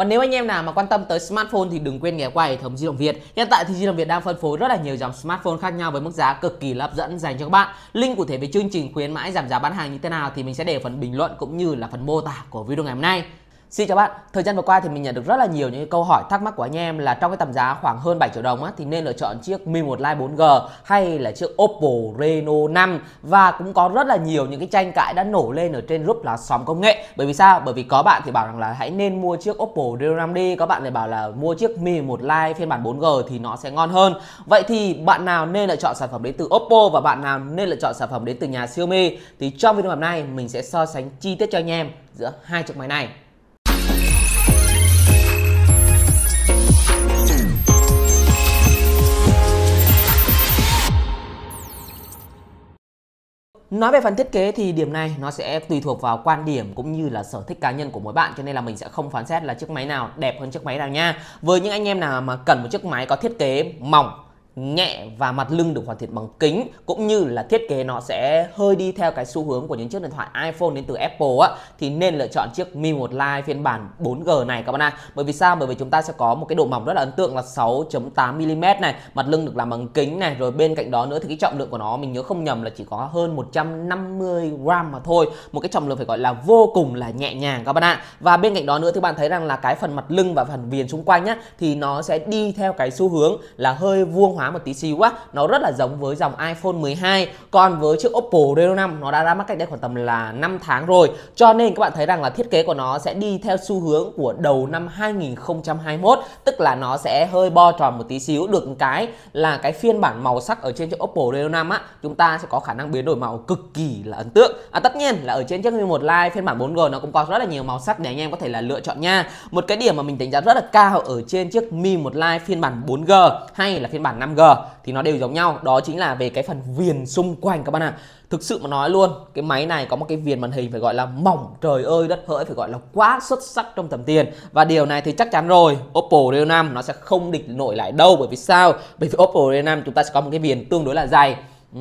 và nếu anh em nào mà quan tâm tới smartphone thì đừng quên ghé qua hệ thống di động Việt hiện tại thì di động Việt đang phân phối rất là nhiều dòng smartphone khác nhau với mức giá cực kỳ hấp dẫn dành cho các bạn link cụ thể về chương trình khuyến mãi giảm giá bán hàng như thế nào thì mình sẽ để phần bình luận cũng như là phần mô tả của video ngày hôm nay Xin chào bạn, thời gian vừa qua thì mình nhận được rất là nhiều những câu hỏi thắc mắc của anh em là trong cái tầm giá khoảng hơn 7 triệu đồng á, thì nên lựa chọn chiếc Mi 1 Lite 4G hay là chiếc Oppo Reno 5 và cũng có rất là nhiều những cái tranh cãi đã nổ lên ở trên group là xóm công nghệ bởi vì sao? Bởi vì có bạn thì bảo rằng là hãy nên mua chiếc Oppo Reno 5 đi có bạn lại bảo là mua chiếc Mi 1 Lite phiên bản 4G thì nó sẽ ngon hơn Vậy thì bạn nào nên lựa chọn sản phẩm đến từ Oppo và bạn nào nên lựa chọn sản phẩm đến từ nhà Xiaomi thì trong video hôm nay mình sẽ so sánh chi tiết cho anh em giữa hai chiếc máy này Nói về phần thiết kế thì điểm này nó sẽ tùy thuộc vào quan điểm cũng như là sở thích cá nhân của mỗi bạn cho nên là mình sẽ không phán xét là chiếc máy nào đẹp hơn chiếc máy nào nha. Với những anh em nào mà cần một chiếc máy có thiết kế mỏng nhẹ và mặt lưng được hoàn thiện bằng kính cũng như là thiết kế nó sẽ hơi đi theo cái xu hướng của những chiếc điện thoại iPhone đến từ Apple á thì nên lựa chọn chiếc Mi 1 Lite phiên bản 4G này các bạn ạ. À. Bởi vì sao? Bởi vì chúng ta sẽ có một cái độ mỏng rất là ấn tượng là 6.8 mm này, mặt lưng được làm bằng kính này, rồi bên cạnh đó nữa thì cái trọng lượng của nó mình nhớ không nhầm là chỉ có hơn 150 g mà thôi. Một cái trọng lượng phải gọi là vô cùng là nhẹ nhàng các bạn ạ. À. Và bên cạnh đó nữa thì bạn thấy rằng là cái phần mặt lưng và phần viền xung quanh nhá thì nó sẽ đi theo cái xu hướng là hơi vuông hóa một tí xíu á nó rất là giống với dòng iPhone 12 còn với chiếc Oppo Reno 5 nó đã ra mắt cách đây khoảng tầm là 5 tháng rồi cho nên các bạn thấy rằng là thiết kế của nó sẽ đi theo xu hướng của đầu năm 2021 tức là nó sẽ hơi bo tròn một tí xíu được cái là cái phiên bản màu sắc ở trên chiếc Oppo Reno 5 á chúng ta sẽ có khả năng biến đổi màu cực kỳ là ấn tượng à, tất nhiên là ở trên chiếc Mi 1 Lite phiên bản 4G nó cũng có rất là nhiều màu sắc để anh em có thể là lựa chọn nha một cái điểm mà mình đánh giá rất là cao ở trên chiếc Mi 1 Lite phiên bản 4G hay là phiên bản 5 5G thì nó đều giống nhau đó chính là về cái phần viền xung quanh các bạn ạ à. thực sự mà nói luôn cái máy này có một cái viền màn hình phải gọi là mỏng trời ơi đất hỡi phải gọi là quá xuất sắc trong tầm tiền và điều này thì chắc chắn rồi Oppo Reno 5 nó sẽ không địch nổi lại đâu bởi vì sao bởi vì Oppo Reno 5 chúng ta sẽ có một cái viền tương đối là dày ừ,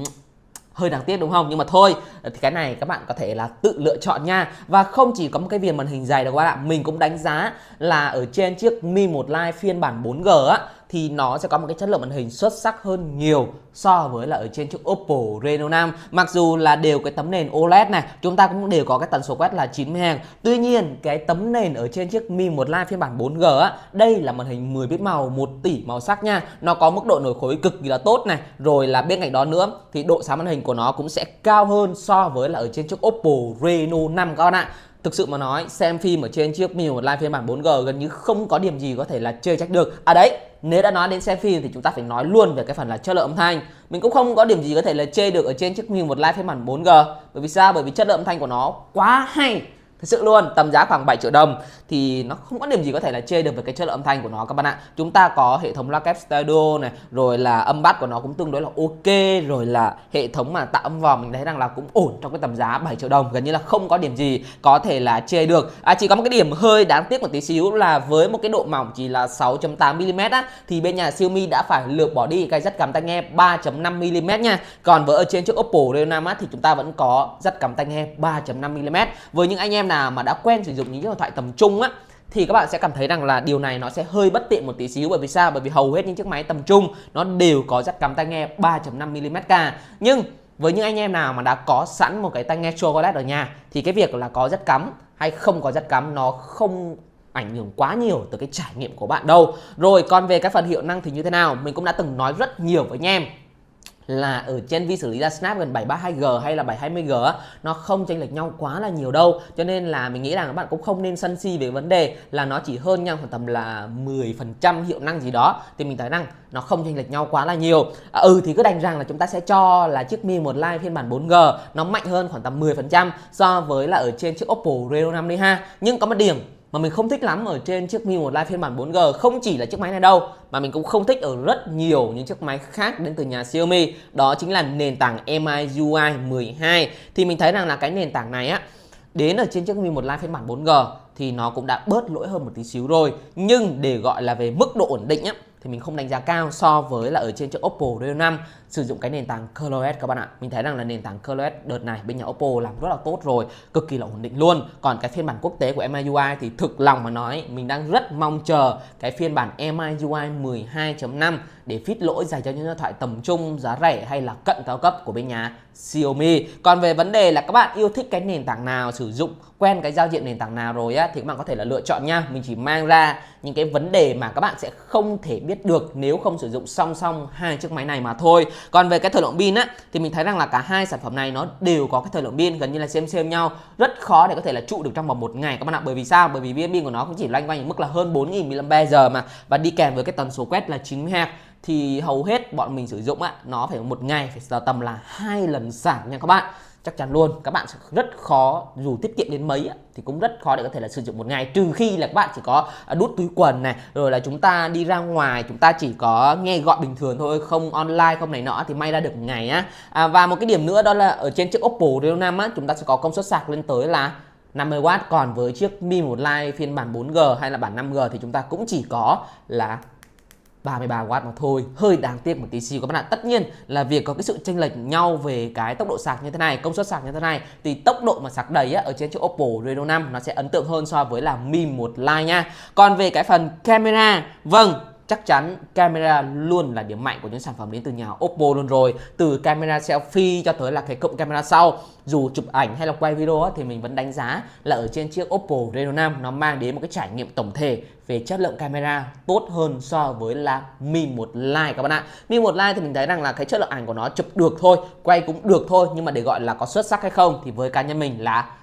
hơi đáng tiếc đúng không nhưng mà thôi thì cái này các bạn có thể là tự lựa chọn nha và không chỉ có một cái viền màn hình dày đâu các bạn ạ mình cũng đánh giá là ở trên chiếc Mi 1 Lite phiên bản 4G á thì nó sẽ có một cái chất lượng màn hình xuất sắc hơn nhiều so với là ở trên chiếc Oppo Reno 5 mặc dù là đều cái tấm nền OLED này chúng ta cũng đều có cái tần số quét là 90 Hz tuy nhiên cái tấm nền ở trên chiếc Mi 1 Lite phiên bản 4G á, đây là màn hình 10 bit màu 1 tỷ màu sắc nha nó có mức độ nổi khối cực kỳ là tốt này rồi là bên cạnh đó nữa thì độ sáng màn hình của nó cũng sẽ cao hơn so với là ở trên chiếc Oppo Reno 5 các bạn ạ Thực sự mà nói, xem phim ở trên chiếc Mi 1 Lite phiên bản 4G gần như không có điểm gì có thể là chơi trách được. À đấy, nếu đã nói đến xem phim thì chúng ta phải nói luôn về cái phần là chất lượng âm thanh mình cũng không có điểm gì có thể là chê được ở trên chiếc màn một live phiên bản 4G bởi vì sao bởi vì chất lượng âm thanh của nó quá hay Thật sự luôn, tầm giá khoảng 7 triệu đồng thì nó không có điểm gì có thể là chê được về cái chất lượng âm thanh của nó các bạn ạ. Chúng ta có hệ thống loa kép stereo này, rồi là âm bass của nó cũng tương đối là ok, rồi là hệ thống mà tạo âm vòm mình thấy rằng là cũng ổn trong cái tầm giá 7 triệu đồng, gần như là không có điểm gì có thể là chê được. À, chỉ có một cái điểm hơi đáng tiếc một tí xíu là với một cái độ mỏng chỉ là 6.8 mm á thì bên nhà Xiaomi đã phải lược bỏ đi cái dắt cắm tai nghe 3.5 mm nha. Còn với ở trên chiếc Oppo Reno á thì chúng ta vẫn có dắt cắm tai nghe 3.5 mm. Với những anh em nào mà đã quen sử dụng những chiếc điện thoại tầm trung á thì các bạn sẽ cảm thấy rằng là điều này nó sẽ hơi bất tiện một tí xíu bởi vì sao? Bởi vì hầu hết những chiếc máy tầm trung nó đều có jack cắm tai nghe 3.5 mm k Nhưng với những anh em nào mà đã có sẵn một cái tai nghe True OLED ở nhà thì cái việc là có jack cắm hay không có jack cắm nó không ảnh hưởng quá nhiều tới cái trải nghiệm của bạn đâu. Rồi còn về cái phần hiệu năng thì như thế nào, mình cũng đã từng nói rất nhiều với anh em là ở trên vi xử lý ra Snap gần 732G hay là 720G nó không chênh lệch nhau quá là nhiều đâu cho nên là mình nghĩ rằng các bạn cũng không nên sân si về vấn đề là nó chỉ hơn nhau khoảng tầm là 10% hiệu năng gì đó thì mình thấy rằng nó không chênh lệch nhau quá là nhiều à, ừ thì cứ đành rằng là chúng ta sẽ cho là chiếc Mi một Lite phiên bản 4G nó mạnh hơn khoảng tầm 10% so với là ở trên chiếc Oppo Reno 5 đi ha nhưng có một điểm mà mình không thích lắm ở trên chiếc Mi 1 Lite phiên bản 4G không chỉ là chiếc máy này đâu mà mình cũng không thích ở rất nhiều những chiếc máy khác đến từ nhà Xiaomi đó chính là nền tảng MIUI 12 thì mình thấy rằng là cái nền tảng này á đến ở trên chiếc Mi 1 Lite phiên bản 4G thì nó cũng đã bớt lỗi hơn một tí xíu rồi nhưng để gọi là về mức độ ổn định á thì mình không đánh giá cao so với là ở trên chiếc Oppo Reno 5 sử dụng cái nền tảng ColorOS các bạn ạ mình thấy rằng là nền tảng ColorOS đợt này bên nhà Oppo làm rất là tốt rồi cực kỳ là ổn định luôn còn cái phiên bản quốc tế của MIUI thì thực lòng mà nói mình đang rất mong chờ cái phiên bản MIUI 12.5 để phít lỗi dành cho những điện thoại tầm trung giá rẻ hay là cận cao cấp của bên nhà Xiaomi còn về vấn đề là các bạn yêu thích cái nền tảng nào sử dụng quen cái giao diện nền tảng nào rồi á thì các bạn có thể là lựa chọn nha mình chỉ mang ra những cái vấn đề mà các bạn sẽ không thể biết được nếu không sử dụng song song hai chiếc máy này mà thôi còn về cái thời lượng pin á thì mình thấy rằng là cả hai sản phẩm này nó đều có cái thời lượng pin gần như là xem xem nhau rất khó để có thể là trụ được trong vòng một ngày các bạn ạ bởi vì sao bởi vì pin của nó cũng chỉ loanh quanh ở mức là hơn 4.000 mAh mà và đi kèm với cái tần số quét là 90 Hz thì hầu hết bọn mình sử dụng á nó phải một ngày phải tầm là hai lần sạc nha các bạn chắc chắn luôn các bạn sẽ rất khó dù tiết kiệm đến mấy thì cũng rất khó để có thể là sử dụng một ngày trừ khi là các bạn chỉ có à, đút túi quần này rồi là chúng ta đi ra ngoài chúng ta chỉ có nghe gọi bình thường thôi không online không này nọ thì may ra được một ngày á à, và một cái điểm nữa đó là ở trên chiếc Oppo Reno 5 á chúng ta sẽ có công suất sạc lên tới là 50W còn với chiếc Mi 1 Lite phiên bản 4G hay là bản 5G thì chúng ta cũng chỉ có là 33W mà thôi hơi đáng tiếc một tí xíu các bạn ạ tất nhiên là việc có cái sự chênh lệch nhau về cái tốc độ sạc như thế này công suất sạc như thế này thì tốc độ mà sạc đầy á, ở trên chiếc Oppo Reno 5 nó sẽ ấn tượng hơn so với là Mi 1 Lite nha còn về cái phần camera vâng chắc chắn camera luôn là điểm mạnh của những sản phẩm đến từ nhà Oppo luôn rồi từ camera selfie cho tới là cái cụm camera sau dù chụp ảnh hay là quay video thì mình vẫn đánh giá là ở trên chiếc Oppo Reno 5 nó mang đến một cái trải nghiệm tổng thể về chất lượng camera tốt hơn so với là Mi 1 Lite các bạn ạ. Mi 1 Lite thì mình thấy rằng là cái chất lượng ảnh của nó chụp được thôi, quay cũng được thôi nhưng mà để gọi là có xuất sắc hay không thì với cá nhân mình là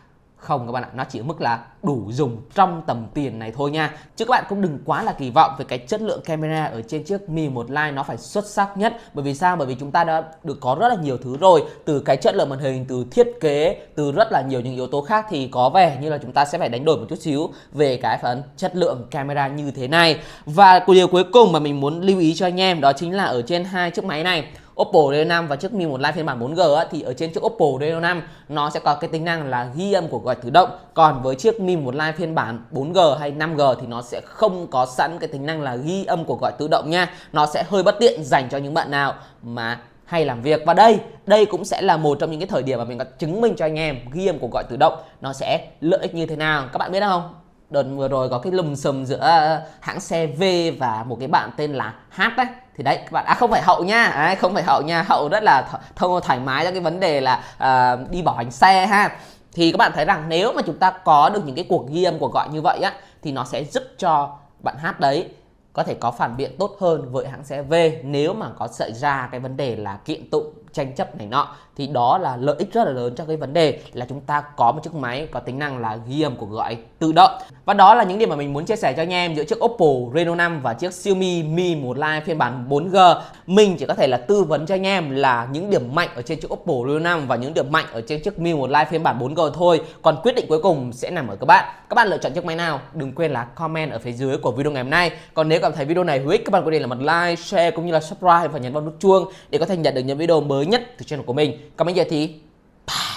không các bạn ạ nó chỉ ở mức là đủ dùng trong tầm tiền này thôi nha chứ các bạn cũng đừng quá là kỳ vọng về cái chất lượng camera ở trên chiếc Mi một Lite nó phải xuất sắc nhất bởi vì sao bởi vì chúng ta đã được có rất là nhiều thứ rồi từ cái chất lượng màn hình từ thiết kế từ rất là nhiều những yếu tố khác thì có vẻ như là chúng ta sẽ phải đánh đổi một chút xíu về cái phần chất lượng camera như thế này và điều cuối cùng mà mình muốn lưu ý cho anh em đó chính là ở trên hai chiếc máy này Oppo Reno 5 và chiếc Mi 1 Lite phiên bản 4G thì ở trên chiếc Oppo Reno 5 nó sẽ có cái tính năng là ghi âm của gọi tự động. Còn với chiếc Mi 1 Lite phiên bản 4G hay 5G thì nó sẽ không có sẵn cái tính năng là ghi âm của gọi tự động nha. Nó sẽ hơi bất tiện dành cho những bạn nào mà hay làm việc và đây đây cũng sẽ là một trong những cái thời điểm mà mình có chứng minh cho anh em ghi âm của gọi tự động nó sẽ lợi ích như thế nào các bạn biết không đợt vừa rồi có cái lùm xùm giữa ờ, hãng xe V và một cái bạn tên là H đấy thì đấy các bạn à không phải hậu nha à, không phải hậu nha hậu rất là th- thông thoải mái cho cái vấn đề là uh, đi bảo hành xe ha thì các bạn thấy rằng nếu mà chúng ta có được những cái cuộc ghi âm của gọi như vậy á thì nó sẽ giúp cho bạn hát đấy có thể có phản biện tốt hơn với hãng xe V nếu mà có xảy ra cái vấn đề là kiện tụng tranh chấp này nọ thì đó là lợi ích rất là lớn cho cái vấn đề là chúng ta có một chiếc máy có tính năng là ghi âm cuộc gọi tự động và đó là những điểm mà mình muốn chia sẻ cho anh em giữa chiếc Oppo Reno 5 và chiếc Xiaomi Mi 1 Lite phiên bản 4G mình chỉ có thể là tư vấn cho anh em là những điểm mạnh ở trên chiếc Oppo Reno 5 và những điểm mạnh ở trên chiếc Mi 1 Lite phiên bản 4G thôi còn quyết định cuối cùng sẽ nằm ở các bạn các bạn lựa chọn chiếc máy nào đừng quên là comment ở phía dưới của video ngày hôm nay còn nếu cảm thấy video này hữu ích các bạn có thể là một like share cũng như là subscribe và nhấn vào nút chuông để có thể nhận được những video mới nhất từ channel của mình còn bây giờ thì bye